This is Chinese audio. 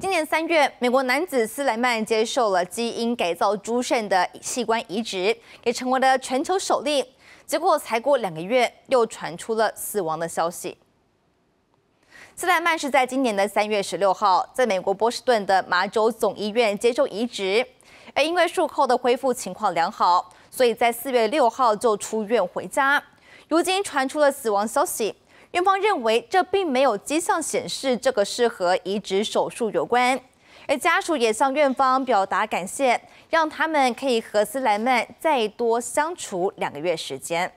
今年三月，美国男子斯莱曼接受了基因改造猪肾的器官移植，也成为了全球首例。结果才过两个月，又传出了死亡的消息。斯莱曼是在今年的三月十六号，在美国波士顿的麻州总医院接受移植，而因为术后的恢复情况良好，所以在四月六号就出院回家。如今传出了死亡消息。院方认为，这并没有迹象显示这个是和移植手术有关，而家属也向院方表达感谢，让他们可以和斯莱曼再多相处两个月时间。